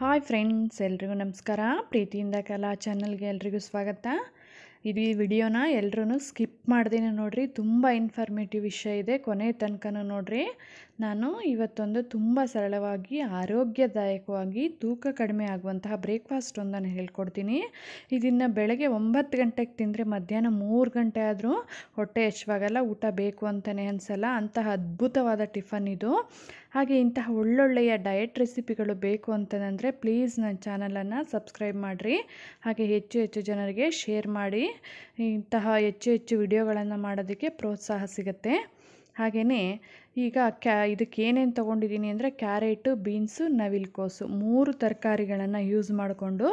hi friends ಎಲ್ರಿಗೂ ನಮಸ್ಕಾರ ಪ್ರೀತಿಯಿಂದ ಕಲಾ ಚಾನಲ್ಗೆ ಎಲ್ರಿಗೂ ಸ್ವಾಗತ ಇದು ಈ ವಿಡಿಯೋನ ಎಲ್ಲರೂ ಸ್ಕಿಪ್ ಮಾಡ್ದೇನೆ ನೋಡಿರಿ ತುಂಬ ಇನ್ಫಾರ್ಮೇಟಿವ್ ವಿಷಯ ಇದೆ ಕೊನೆ ತನಕನೂ ನೋಡಿರಿ ನಾನು ಇವತ್ತೊಂದು ತುಂಬ ಸರಳವಾಗಿ ಆರೋಗ್ಯದಾಯಕವಾಗಿ ತೂಕ ಕಡಿಮೆ ಆಗುವಂತಹ ಬ್ರೇಕ್ಫಾಸ್ಟ್ ಒಂದನ್ನು ಹೇಳ್ಕೊಡ್ತೀನಿ ಇದನ್ನು ಬೆಳಗ್ಗೆ ಒಂಬತ್ತು ಗಂಟೆಗೆ ತಿಂದರೆ ಮಧ್ಯಾಹ್ನ ಮೂರು ಗಂಟೆ ಆದರೂ ಹೊಟ್ಟೆ ಹೆಚ್ಚುವಾಗಲ್ಲ ಊಟ ಬೇಕು ಅಂತಲೇ ಅನಿಸಲ್ಲ ಅಂತಹ ಅದ್ಭುತವಾದ ಟಿಫನ್ ಇದು ಹಾಗೆ ಇಂತಹ ಒಳ್ಳೊಳ್ಳೆಯ ಡಯಟ್ ರೆಸಿಪಿಗಳು ಬೇಕು ಅಂತಂದರೆ ಪ್ಲೀಸ್ ನನ್ನ ಚಾನಲನ್ನು ಸಬ್ಸ್ಕ್ರೈಬ್ ಮಾಡಿರಿ ಹಾಗೆ ಹೆಚ್ಚು ಹೆಚ್ಚು ಜನರಿಗೆ ಶೇರ್ ಮಾಡಿ ಇಂತಹ ಹೆಚ್ಚು ಹೆಚ್ಚು ವಿಡಿಯೋಗಳನ್ನು ಮಾಡೋದಕ್ಕೆ ಪ್ರೋತ್ಸಾಹ ಸಿಗುತ್ತೆ ಹಾಗೆಯೇ ಈಗ ಕ್ಯಾ ಇದಕ್ಕೆ ಏನೇನು ತೊಗೊಂಡಿದ್ದೀನಿ ಅಂದರೆ ಕ್ಯಾರೆಟು ಬೀನ್ಸು ಕೋಸು ಮೂರು ತರಕಾರಿಗಳನ್ನು ಯೂಸ್ ಮಾಡಿಕೊಂಡು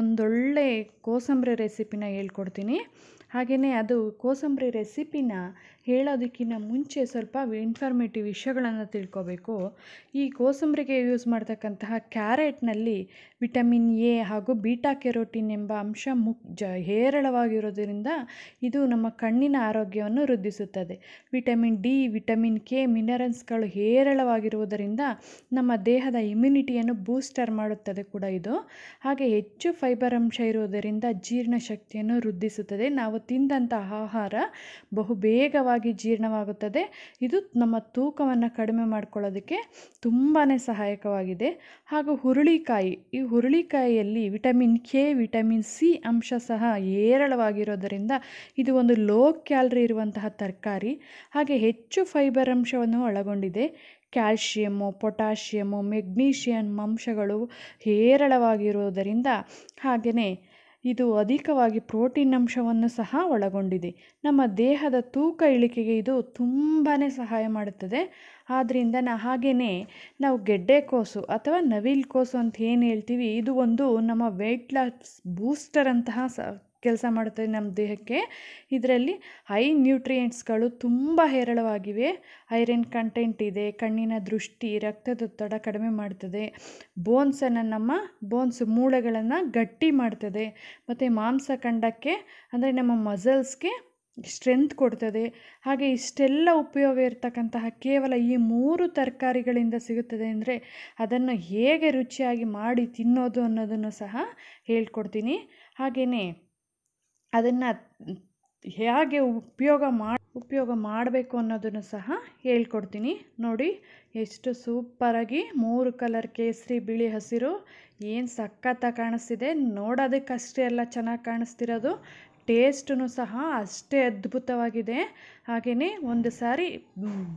ಒಂದೊಳ್ಳೆ ಕೋಸಂಬರಿ ರೆಸಿಪಿನ ಹೇಳ್ಕೊಡ್ತೀನಿ ಹಾಗೆಯೇ ಅದು ಕೋಸಂಬರಿ ರೆಸಿಪಿನ ಹೇಳೋದಕ್ಕಿಂತ ಮುಂಚೆ ಸ್ವಲ್ಪ ಇನ್ಫಾರ್ಮೇಟಿವ್ ವಿಷಯಗಳನ್ನು ತಿಳ್ಕೋಬೇಕು ಈ ಕೋಸಂಬರಿಗೆ ಯೂಸ್ ಮಾಡ್ತಕ್ಕಂತಹ ಕ್ಯಾರೆಟ್ನಲ್ಲಿ ವಿಟಮಿನ್ ಎ ಹಾಗೂ ಬೀಟಾ ಕೆರೋಟಿನ್ ಎಂಬ ಅಂಶ ಮುಕ್ ಜ ಹೇರಳವಾಗಿರೋದರಿಂದ ಇದು ನಮ್ಮ ಕಣ್ಣಿನ ಆರೋಗ್ಯವನ್ನು ವೃದ್ಧಿಸುತ್ತದೆ ವಿಟಮಿನ್ ಡಿ ವಿಟಮಿನ್ ಕೆ ಮಿನರಲ್ಸ್ಗಳು ಹೇರಳವಾಗಿರುವುದರಿಂದ ನಮ್ಮ ದೇಹದ ಇಮ್ಯುನಿಟಿಯನ್ನು ಬೂಸ್ಟರ್ ಮಾಡುತ್ತದೆ ಕೂಡ ಇದು ಹಾಗೆ ಹೆಚ್ಚು ಫೈಬರ್ ಅಂಶ ಇರುವುದರಿಂದ ಶಕ್ತಿಯನ್ನು ವೃದ್ಧಿಸುತ್ತದೆ ನಾವು ನಾವು ಆಹಾರ ಬಹು ಬೇಗವಾಗಿ ಜೀರ್ಣವಾಗುತ್ತದೆ ಇದು ನಮ್ಮ ತೂಕವನ್ನು ಕಡಿಮೆ ಮಾಡಿಕೊಳ್ಳೋದಕ್ಕೆ ತುಂಬಾ ಸಹಾಯಕವಾಗಿದೆ ಹಾಗೂ ಹುರುಳಿಕಾಯಿ ಈ ಹುರುಳಿಕಾಯಿಯಲ್ಲಿ ವಿಟಮಿನ್ ಕೆ ವಿಟಮಿನ್ ಸಿ ಅಂಶ ಸಹ ಹೇರಳವಾಗಿರೋದರಿಂದ ಇದು ಒಂದು ಲೋ ಕ್ಯಾಲ್ರಿ ಇರುವಂತಹ ತರಕಾರಿ ಹಾಗೆ ಹೆಚ್ಚು ಫೈಬರ್ ಅಂಶವನ್ನು ಒಳಗೊಂಡಿದೆ ಕ್ಯಾಲ್ಶಿಯಮ್ಮು ಪೊಟ್ಯಾಷಿಯಮ್ಮು ಮೆಗ್ನೀಷಿಯಮ್ ಅಂಶಗಳು ಹೇರಳವಾಗಿರುವುದರಿಂದ ಹಾಗೆಯೇ ಇದು ಅಧಿಕವಾಗಿ ಪ್ರೋಟೀನ್ ಅಂಶವನ್ನು ಸಹ ಒಳಗೊಂಡಿದೆ ನಮ್ಮ ದೇಹದ ತೂಕ ಇಳಿಕೆಗೆ ಇದು ತುಂಬಾ ಸಹಾಯ ಮಾಡುತ್ತದೆ ಆದ್ದರಿಂದ ನ ಹಾಗೆಯೇ ನಾವು ಕೋಸು ಅಥವಾ ನವಿಲು ಕೋಸು ಅಂತ ಏನು ಹೇಳ್ತೀವಿ ಇದು ಒಂದು ನಮ್ಮ ವೆಯ್ಟ್ ಲಾಸ್ ಬೂಸ್ಟರ್ ಅಂತಹ ಸ ಕೆಲಸ ಮಾಡುತ್ತದೆ ನಮ್ಮ ದೇಹಕ್ಕೆ ಇದರಲ್ಲಿ ಹೈ ನ್ಯೂಟ್ರಿಯೆಂಟ್ಸ್ಗಳು ತುಂಬ ಹೇರಳವಾಗಿವೆ ಐರನ್ ಕಂಟೆಂಟ್ ಇದೆ ಕಣ್ಣಿನ ದೃಷ್ಟಿ ರಕ್ತದೊತ್ತಡ ಕಡಿಮೆ ಮಾಡ್ತದೆ ಬೋನ್ಸನ್ನು ನಮ್ಮ ಬೋನ್ಸ್ ಮೂಳೆಗಳನ್ನು ಗಟ್ಟಿ ಮಾಡ್ತದೆ ಮತ್ತು ಮಾಂಸ ಖಂಡಕ್ಕೆ ಅಂದರೆ ನಮ್ಮ ಮಸಲ್ಸ್ಗೆ ಸ್ಟ್ರೆಂತ್ ಕೊಡ್ತದೆ ಹಾಗೆ ಇಷ್ಟೆಲ್ಲ ಉಪಯೋಗ ಇರತಕ್ಕಂತಹ ಕೇವಲ ಈ ಮೂರು ತರಕಾರಿಗಳಿಂದ ಸಿಗುತ್ತದೆ ಅಂದರೆ ಅದನ್ನು ಹೇಗೆ ರುಚಿಯಾಗಿ ಮಾಡಿ ತಿನ್ನೋದು ಅನ್ನೋದನ್ನು ಸಹ ಹೇಳ್ಕೊಡ್ತೀನಿ ಹಾಗೆಯೇ ಅದನ್ನು ಹೇಗೆ ಉಪಯೋಗ ಮಾಡಿ ಉಪಯೋಗ ಮಾಡಬೇಕು ಅನ್ನೋದನ್ನು ಸಹ ಹೇಳ್ಕೊಡ್ತೀನಿ ನೋಡಿ ಎಷ್ಟು ಸೂಪರಾಗಿ ಮೂರು ಕಲರ್ ಕೇಸರಿ ಬಿಳಿ ಹಸಿರು ಏನು ಸಖತ್ತಾಗಿ ಕಾಣಿಸ್ತಿದೆ ನೋಡೋದಕ್ಕಷ್ಟೇ ಅಲ್ಲ ಚೆನ್ನಾಗಿ ಕಾಣಿಸ್ತಿರೋದು ಟೇಸ್ಟೂ ಸಹ ಅಷ್ಟೇ ಅದ್ಭುತವಾಗಿದೆ ಹಾಗೆಯೇ ಒಂದು ಸಾರಿ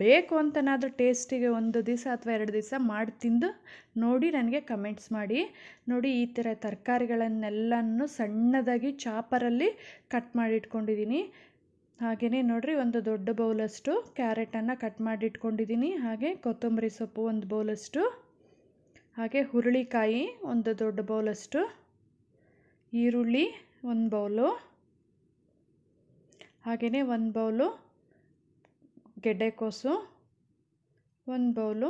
ಬೇಕು ಅಂತನಾದರೂ ಟೇಸ್ಟಿಗೆ ಒಂದು ದಿವಸ ಅಥವಾ ಎರಡು ದಿವಸ ಮಾಡಿ ತಿಂದು ನೋಡಿ ನನಗೆ ಕಮೆಂಟ್ಸ್ ಮಾಡಿ ನೋಡಿ ಈ ಥರ ತರಕಾರಿಗಳನ್ನೆಲ್ಲನೂ ಸಣ್ಣದಾಗಿ ಚಾಪರಲ್ಲಿ ಕಟ್ ಮಾಡಿಟ್ಕೊಂಡಿದ್ದೀನಿ ಹಾಗೆಯೇ ನೋಡಿರಿ ಒಂದು ದೊಡ್ಡ ಬೌಲಷ್ಟು ಕ್ಯಾರೆಟನ್ನು ಕಟ್ ಮಾಡಿಟ್ಕೊಂಡಿದ್ದೀನಿ ಹಾಗೆ ಕೊತ್ತಂಬರಿ ಸೊಪ್ಪು ಒಂದು ಬೌಲಷ್ಟು ಹಾಗೆ ಹುರುಳಿಕಾಯಿ ಒಂದು ದೊಡ್ಡ ಬೌಲಷ್ಟು ಈರುಳ್ಳಿ ಒಂದು ಬೌಲು ಹಾಗೆಯೇ ಒಂದು ಬೌಲು ಗೆಡ್ಡೆಕೋಸು ಒಂದು ಬೌಲು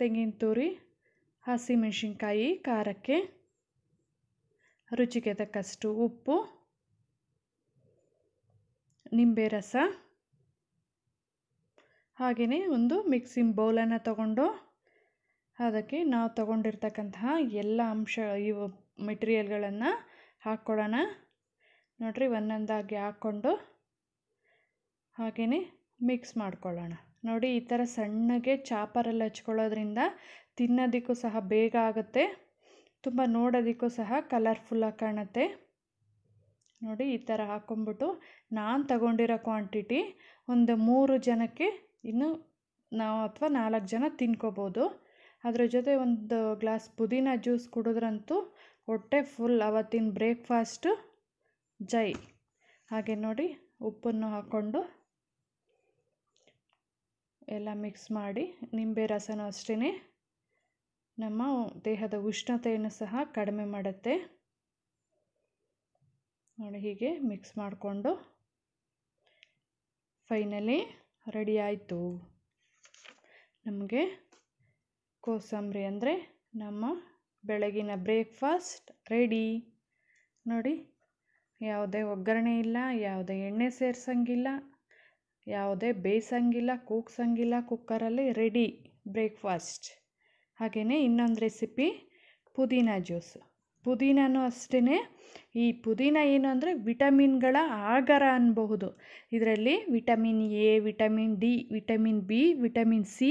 ತೆಂಗಿನ ತುರಿ ಹಸಿಮೆಣ್ಸಿನ್ಕಾಯಿ ಖಾರಕ್ಕೆ ರುಚಿಗೆ ತಕ್ಕಷ್ಟು ಉಪ್ಪು ನಿಂಬೆ ರಸ ಹಾಗೆಯೇ ಒಂದು ಮಿಕ್ಸಿಂಗ್ ಬೌಲನ್ನು ತಗೊಂಡು ಅದಕ್ಕೆ ನಾವು ತಗೊಂಡಿರ್ತಕ್ಕಂತಹ ಎಲ್ಲ ಅಂಶ ಇವು ಮೆಟೀರಿಯಲ್ಗಳನ್ನು ಹಾಕ್ಕೊಡೋಣ ನೋಡಿರಿ ಒಂದೊಂದಾಗಿ ಹಾಕ್ಕೊಂಡು ಹಾಗೆಯೇ ಮಿಕ್ಸ್ ಮಾಡ್ಕೊಳ್ಳೋಣ ನೋಡಿ ಈ ಥರ ಸಣ್ಣಗೆ ಚಾಪರಲ್ಲಿ ಹಚ್ಕೊಳ್ಳೋದ್ರಿಂದ ತಿನ್ನೋದಕ್ಕೂ ಸಹ ಬೇಗ ಆಗುತ್ತೆ ತುಂಬ ನೋಡೋದಕ್ಕೂ ಸಹ ಕಲರ್ಫುಲ್ಲಾಗಿ ಕಾಣುತ್ತೆ ನೋಡಿ ಈ ಥರ ಹಾಕ್ಕೊಂಬಿಟ್ಟು ನಾನು ತಗೊಂಡಿರೋ ಕ್ವಾಂಟಿಟಿ ಒಂದು ಮೂರು ಜನಕ್ಕೆ ಇನ್ನು ನಾವು ಅಥವಾ ನಾಲ್ಕು ಜನ ತಿನ್ಕೋಬೋದು ಅದರ ಜೊತೆ ಒಂದು ಗ್ಲಾಸ್ ಪುದೀನ ಜ್ಯೂಸ್ ಕುಡಿದ್ರಂತೂ ಹೊಟ್ಟೆ ಫುಲ್ ಅವತ್ತಿನ ಬ್ರೇಕ್ಫಾಸ್ಟು ಜೈ ಹಾಗೆ ನೋಡಿ ಉಪ್ಪನ್ನು ಹಾಕ್ಕೊಂಡು ಎಲ್ಲ ಮಿಕ್ಸ್ ಮಾಡಿ ನಿಂಬೆ ರಸನೂ ಅಷ್ಟೇ ನಮ್ಮ ದೇಹದ ಉಷ್ಣತೆಯನ್ನು ಸಹ ಕಡಿಮೆ ಮಾಡುತ್ತೆ ನೋಡಿ ಹೀಗೆ ಮಿಕ್ಸ್ ಮಾಡಿಕೊಂಡು ಫೈನಲಿ ರೆಡಿ ಆಯಿತು ನಮಗೆ ಕೋಸಂಬರಿ ಅಂದರೆ ನಮ್ಮ ಬೆಳಗಿನ ಬ್ರೇಕ್ಫಾಸ್ಟ್ ರೆಡಿ ನೋಡಿ ಯಾವುದೇ ಒಗ್ಗರಣೆ ಇಲ್ಲ ಯಾವುದೇ ಎಣ್ಣೆ ಸೇರ್ಸಂಗಿಲ್ಲ ಯಾವುದೇ ಬೇಯಿಸಂಗಿಲ್ಲ ಕೂಗ್ಸಂಗಿಲ್ಲ ಕುಕ್ಕರಲ್ಲಿ ರೆಡಿ ಬ್ರೇಕ್ಫಾಸ್ಟ್ ಹಾಗೆಯೇ ಇನ್ನೊಂದು ರೆಸಿಪಿ ಪುದೀನ ಜ್ಯೂಸು ಪುದೀನೂ ಅಷ್ಟೇ ಈ ಪುದೀನ ಏನು ಅಂದರೆ ವಿಟಮಿನ್ಗಳ ಆಗರ ಅನ್ನಬಹುದು ಇದರಲ್ಲಿ vitamin A vitamin D vitamin B vitamin C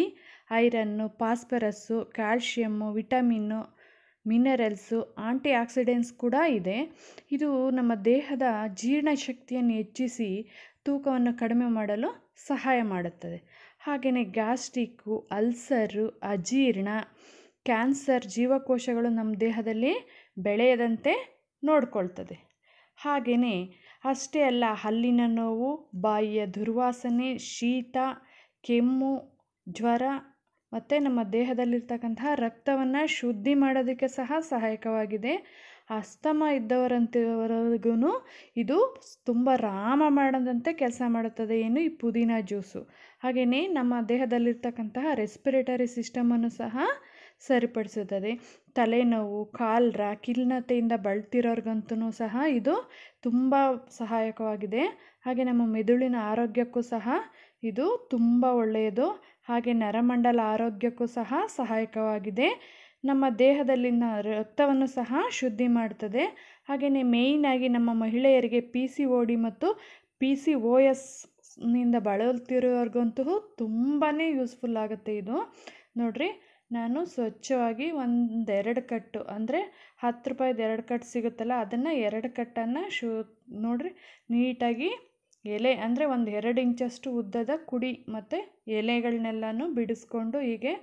iron phosphorus calcium vitamin minerals antioxidants ಕೂಡ ಇದೆ ಇದು ನಮ್ಮ ದೇಹದ ಜೀರ್ಣಶಕ್ತಿಯನ್ನು ಹೆಚ್ಚಿಸಿ ತೂಕವನ್ನು ಕಡಿಮೆ ಮಾಡಲು ಸಹಾಯ ಮಾಡುತ್ತದೆ ಹಾಗೆಯೇ ಗ್ಯಾಸ್ಟಿಕ್ಕು ಅಲ್ಸರು ಅಜೀರ್ಣ ಕ್ಯಾನ್ಸರ್ ಜೀವಕೋಶಗಳು ನಮ್ಮ ದೇಹದಲ್ಲಿ ಬೆಳೆಯದಂತೆ ನೋಡಿಕೊಳ್ತದೆ ಹಾಗೆಯೇ ಅಷ್ಟೇ ಅಲ್ಲ ಹಲ್ಲಿನ ನೋವು ಬಾಯಿಯ ದುರ್ವಾಸನೆ ಶೀತ ಕೆಮ್ಮು ಜ್ವರ ಮತ್ತು ನಮ್ಮ ದೇಹದಲ್ಲಿರ್ತಕ್ಕಂತಹ ರಕ್ತವನ್ನು ಶುದ್ಧಿ ಮಾಡೋದಕ್ಕೆ ಸಹ ಸಹಾಯಕವಾಗಿದೆ ಅಸ್ತಮ ಇದ್ದವರಂತಿವರಿಗೂ ಇದು ತುಂಬ ರಾಮ ಮಾಡದಂತೆ ಕೆಲಸ ಮಾಡುತ್ತದೆ ಏನು ಈ ಪುದೀನ ಜ್ಯೂಸು ಹಾಗೆಯೇ ನಮ್ಮ ದೇಹದಲ್ಲಿರ್ತಕ್ಕಂತಹ ರೆಸ್ಪಿರೇಟರಿ ಸಿಸ್ಟಮನ್ನು ಸಹ ಸರಿಪಡಿಸುತ್ತದೆ ತಲೆನೋವು ಕಾಲ್ರ ಖಿಲ್ನತೆಯಿಂದ ಬಳ್ತಿರೋರ್ಗಂತೂ ಸಹ ಇದು ತುಂಬ ಸಹಾಯಕವಾಗಿದೆ ಹಾಗೆ ನಮ್ಮ ಮೆದುಳಿನ ಆರೋಗ್ಯಕ್ಕೂ ಸಹ ಇದು ತುಂಬ ಒಳ್ಳೆಯದು ಹಾಗೆ ನರಮಂಡಲ ಆರೋಗ್ಯಕ್ಕೂ ಸಹ ಸಹಾಯಕವಾಗಿದೆ ನಮ್ಮ ದೇಹದಲ್ಲಿನ ರಕ್ತವನ್ನು ಸಹ ಶುದ್ಧಿ ಮಾಡ್ತದೆ ಹಾಗೆಯೇ ಮೇಯ್ನಾಗಿ ನಮ್ಮ ಮಹಿಳೆಯರಿಗೆ ಪಿ ಸಿ ಓ ಡಿ ಮತ್ತು ಪಿ ಸಿ ಓ ಎಸ್ ನಿಂದ ಬಳಲುತ್ತಿರೋರ್ಗಂತೂ ತುಂಬಾ ಯೂಸ್ಫುಲ್ ಆಗುತ್ತೆ ಇದು ನೋಡಿರಿ ನಾನು ಸ್ವಚ್ಛವಾಗಿ ಒಂದೆರಡು ಕಟ್ಟು ಅಂದರೆ ಹತ್ತು ರೂಪಾಯ್ದು ಎರಡು ಕಟ್ಟು ಸಿಗುತ್ತಲ್ಲ ಅದನ್ನು ಎರಡು ಕಟ್ಟನ್ನು ಶು ನೋಡಿರಿ ನೀಟಾಗಿ ಎಲೆ ಅಂದರೆ ಒಂದು ಎರಡು ಇಂಚಷ್ಟು ಉದ್ದದ ಕುಡಿ ಮತ್ತು ಎಲೆಗಳನ್ನೆಲ್ಲನೂ ಬಿಡಿಸ್ಕೊಂಡು ಹೀಗೆ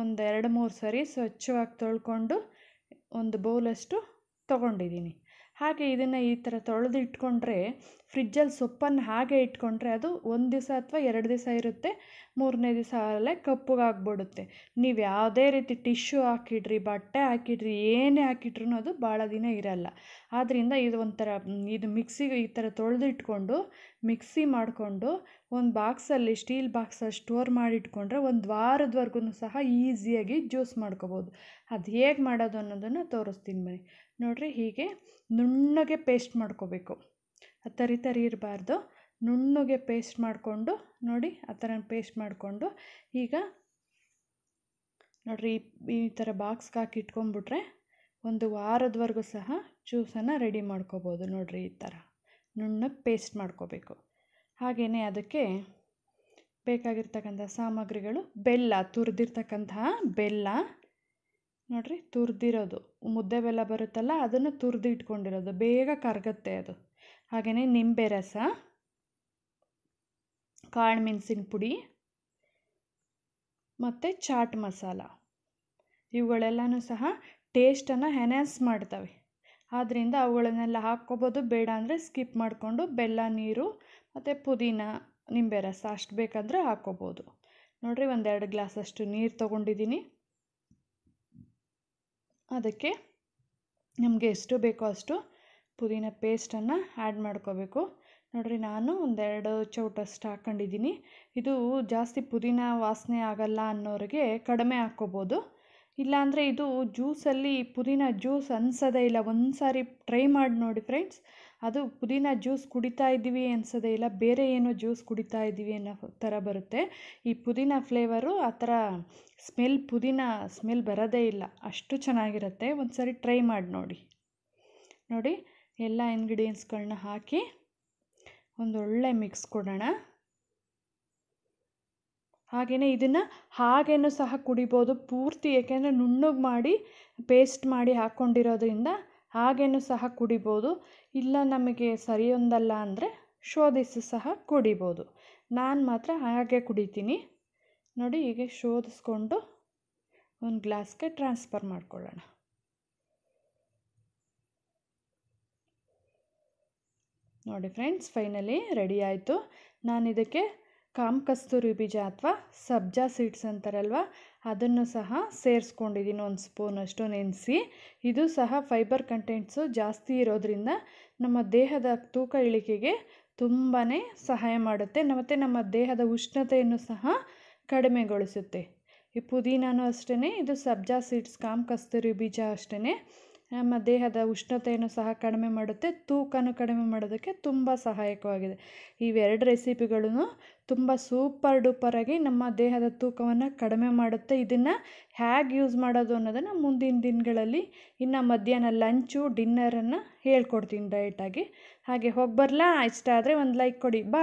ಒಂದು ಎರಡು ಮೂರು ಸರಿ ಸ್ವಚ್ಛವಾಗಿ ತೊಳ್ಕೊಂಡು ಒಂದು ಬೌಲಷ್ಟು ತೊಗೊಂಡಿದ್ದೀನಿ ಹಾಗೆ ಇದನ್ನು ಈ ಥರ ತೊಳೆದು ಇಟ್ಕೊಂಡ್ರೆ ಫ್ರಿಜ್ಜಲ್ಲಿ ಸೊಪ್ಪನ್ನು ಹಾಗೆ ಇಟ್ಕೊಂಡ್ರೆ ಅದು ಒಂದು ದಿವಸ ಅಥವಾ ಎರಡು ದಿವಸ ಇರುತ್ತೆ ಮೂರನೇ ದಿವಸ ಅಲ್ಲೇ ಕಪ್ಪಗಾಗ್ಬಿಡುತ್ತೆ ನೀವು ಯಾವುದೇ ರೀತಿ ಟಿಶ್ಯೂ ಹಾಕಿಡ್ರಿ ಬಟ್ಟೆ ಹಾಕಿಡ್ರಿ ಏನೇ ಹಾಕಿಟ್ರೂ ಅದು ಭಾಳ ದಿನ ಇರಲ್ಲ ಆದ್ದರಿಂದ ಇದು ಒಂಥರ ಇದು ಮಿಕ್ಸಿಗೆ ಈ ಥರ ತೊಳೆದು ಇಟ್ಕೊಂಡು ಮಿಕ್ಸಿ ಮಾಡಿಕೊಂಡು ಒಂದು ಬಾಕ್ಸಲ್ಲಿ ಸ್ಟೀಲ್ ಬಾಕ್ಸಲ್ಲಿ ಸ್ಟೋರ್ ಮಾಡಿಟ್ಕೊಂಡ್ರೆ ಒಂದು ವಾರದವರೆಗೂ ಸಹ ಈಸಿಯಾಗಿ ಜ್ಯೂಸ್ ಮಾಡ್ಕೋಬೋದು ಅದು ಹೇಗೆ ಮಾಡೋದು ಅನ್ನೋದನ್ನು ತೋರಿಸ್ತೀನಿ ಬನ್ನಿ ನೋಡಿರಿ ಹೀಗೆ ನುಣ್ಣಗೆ ಪೇಸ್ಟ್ ಮಾಡ್ಕೋಬೇಕು ತರಿ ತರಿ ಇರಬಾರ್ದು ನುಣ್ಣಗೆ ಪೇಸ್ಟ್ ಮಾಡಿಕೊಂಡು ನೋಡಿ ಆ ಥರ ಪೇಸ್ಟ್ ಮಾಡಿಕೊಂಡು ಈಗ ನೋಡಿರಿ ಈ ಥರ ಬಾಕ್ಸ್ಗೆ ಹಾಕಿ ಇಟ್ಕೊಂಡ್ಬಿಟ್ರೆ ಒಂದು ವಾರದವರೆಗೂ ಸಹ ಜ್ಯೂಸನ್ನು ರೆಡಿ ಮಾಡ್ಕೋಬೋದು ನೋಡಿರಿ ಈ ಥರ ನುಣ್ಣಗೆ ಪೇಸ್ಟ್ ಮಾಡ್ಕೋಬೇಕು ಹಾಗೆಯೇ ಅದಕ್ಕೆ ಬೇಕಾಗಿರ್ತಕ್ಕಂಥ ಸಾಮಗ್ರಿಗಳು ಬೆಲ್ಲ ತುರಿದಿರ್ತಕ್ಕಂತಹ ಬೆಲ್ಲ ನೋಡಿರಿ ತುರಿದಿರೋದು ಮುದ್ದೆ ಬೆಲ್ಲ ಬರುತ್ತಲ್ಲ ಅದನ್ನು ತುರಿದು ಇಟ್ಕೊಂಡಿರೋದು ಬೇಗ ಕರಗುತ್ತೆ ಅದು ಹಾಗೆಯೇ ನಿಂಬೆ ರಸ ಕಾಳು ಮೆಣಸಿನ ಪುಡಿ ಮತ್ತು ಚಾಟ್ ಮಸಾಲ ಇವುಗಳೆಲ್ಲನೂ ಸಹ ಟೇಸ್ಟನ್ನು ಎನ್ಹ್ಯಾನ್ಸ್ ಮಾಡ್ತವೆ ಆದ್ದರಿಂದ ಅವುಗಳನ್ನೆಲ್ಲ ಹಾಕ್ಕೋಬೋದು ಬೇಡ ಅಂದರೆ ಸ್ಕಿಪ್ ಮಾಡಿಕೊಂಡು ಬೆಲ್ಲ ನೀರು ಮತ್ತು ಪುದೀನ ನಿಂಬೆ ರಸ ಅಷ್ಟು ಬೇಕಂದರೆ ಹಾಕ್ಕೋಬೋದು ನೋಡಿರಿ ಒಂದೆರಡು ಗ್ಲಾಸಷ್ಟು ನೀರು ತೊಗೊಂಡಿದ್ದೀನಿ ಅದಕ್ಕೆ ನಮಗೆ ಎಷ್ಟು ಬೇಕೋ ಅಷ್ಟು ಪುದೀನ ಪೇಸ್ಟನ್ನು ಆ್ಯಡ್ ಮಾಡ್ಕೋಬೇಕು ನೋಡಿರಿ ನಾನು ಒಂದೆರಡು ಚೌಟಷ್ಟು ಹಾಕ್ಕೊಂಡಿದ್ದೀನಿ ಇದು ಜಾಸ್ತಿ ಪುದೀನ ವಾಸನೆ ಆಗಲ್ಲ ಅನ್ನೋರಿಗೆ ಕಡಿಮೆ ಹಾಕ್ಕೋಬೋದು ಇಲ್ಲಾಂದರೆ ಇದು ಜ್ಯೂಸಲ್ಲಿ ಪುದೀನ ಜ್ಯೂಸ್ ಅನ್ಸೋದೇ ಇಲ್ಲ ಒಂದು ಸಾರಿ ಟ್ರೈ ಮಾಡಿ ನೋಡಿ ಫ್ರೆಂಡ್ಸ್ ಅದು ಪುದೀನ ಜ್ಯೂಸ್ ಕುಡಿತಾ ಇದ್ದೀವಿ ಅನಿಸೋದೇ ಇಲ್ಲ ಬೇರೆ ಏನೋ ಜ್ಯೂಸ್ ಕುಡಿತಾ ಇದ್ದೀವಿ ಅನ್ನೋ ಥರ ಬರುತ್ತೆ ಈ ಪುದೀನ ಫ್ಲೇವರು ಆ ಥರ ಸ್ಮೆಲ್ ಪುದೀನ ಸ್ಮೆಲ್ ಬರೋದೇ ಇಲ್ಲ ಅಷ್ಟು ಚೆನ್ನಾಗಿರುತ್ತೆ ಒಂದು ಸಾರಿ ಟ್ರೈ ಮಾಡಿ ನೋಡಿ ನೋಡಿ ಎಲ್ಲ ಇಂಗ್ರೀಡಿಯೆಂಟ್ಸ್ಗಳನ್ನ ಹಾಕಿ ಒಂದೊಳ್ಳೆ ಮಿಕ್ಸ್ ಕೊಡೋಣ ಹಾಗೆಯೇ ಇದನ್ನು ಹಾಗೇನೂ ಸಹ ಕುಡಿಬೋದು ಪೂರ್ತಿ ಏಕೆಂದರೆ ನುಣ್ಣಗೆ ಮಾಡಿ ಪೇಸ್ಟ್ ಮಾಡಿ ಹಾಕ್ಕೊಂಡಿರೋದ್ರಿಂದ ಹಾಗೇನೂ ಸಹ ಕುಡಿಬೋದು ಇಲ್ಲ ನಮಗೆ ಸರಿಯೊಂದಲ್ಲ ಅಂದರೆ ಶೋಧಿಸಿ ಸಹ ಕುಡಿಬೋದು ನಾನು ಮಾತ್ರ ಹಾಗೆ ಕುಡಿತೀನಿ ನೋಡಿ ಹೀಗೆ ಶೋಧಿಸ್ಕೊಂಡು ಒಂದು ಗ್ಲಾಸ್ಗೆ ಟ್ರಾನ್ಸ್ಫರ್ ಮಾಡ್ಕೊಳ್ಳೋಣ ನೋಡಿ ಫ್ರೆಂಡ್ಸ್ ಫೈನಲಿ ರೆಡಿ ಆಯಿತು ನಾನು ಇದಕ್ಕೆ ಕಸ್ತೂರಿ ಬೀಜ ಅಥವಾ ಸಬ್ಜಾ ಸೀಡ್ಸ್ ಅಂತಾರಲ್ವ ಅದನ್ನು ಸಹ ಸೇರಿಸ್ಕೊಂಡಿದ್ದೀನಿ ಒಂದು ಸ್ಪೂನ್ ಅಷ್ಟು ನೆನೆಸಿ ಇದು ಸಹ ಫೈಬರ್ ಕಂಟೆಂಟ್ಸು ಜಾಸ್ತಿ ಇರೋದರಿಂದ ನಮ್ಮ ದೇಹದ ತೂಕ ಇಳಿಕೆಗೆ ತುಂಬಾ ಸಹಾಯ ಮಾಡುತ್ತೆ ಮತ್ತು ನಮ್ಮ ದೇಹದ ಉಷ್ಣತೆಯನ್ನು ಸಹ ಕಡಿಮೆಗೊಳಿಸುತ್ತೆ ಈ ಪುದೀನಾನು ಅಷ್ಟೇ ಇದು ಸಬ್ಜಾ ಸೀಡ್ಸ್ ಕಸ್ತೂರಿ ಬೀಜ ಅಷ್ಟೇ ನಮ್ಮ ದೇಹದ ಉಷ್ಣತೆಯನ್ನು ಸಹ ಕಡಿಮೆ ಮಾಡುತ್ತೆ ತೂಕನೂ ಕಡಿಮೆ ಮಾಡೋದಕ್ಕೆ ತುಂಬ ಸಹಾಯಕವಾಗಿದೆ ಇವೆರಡು ರೆಸಿಪಿಗಳೂ ತುಂಬ ಸೂಪರ್ ಡೂಪರಾಗಿ ನಮ್ಮ ದೇಹದ ತೂಕವನ್ನು ಕಡಿಮೆ ಮಾಡುತ್ತೆ ಇದನ್ನು ಹೇಗೆ ಯೂಸ್ ಮಾಡೋದು ಅನ್ನೋದನ್ನು ಮುಂದಿನ ದಿನಗಳಲ್ಲಿ ಇನ್ನು ಮಧ್ಯಾಹ್ನ ಲಂಚು ಡಿನ್ನರನ್ನು ಹೇಳ್ಕೊಡ್ತೀನಿ ಡಯಟಾಗಿ ಹಾಗೆ ಹೋಗಿ ಬರಲಾ ಇಷ್ಟ ಆದರೆ ಒಂದು ಲೈಕ್ ಕೊಡಿ ಬಾ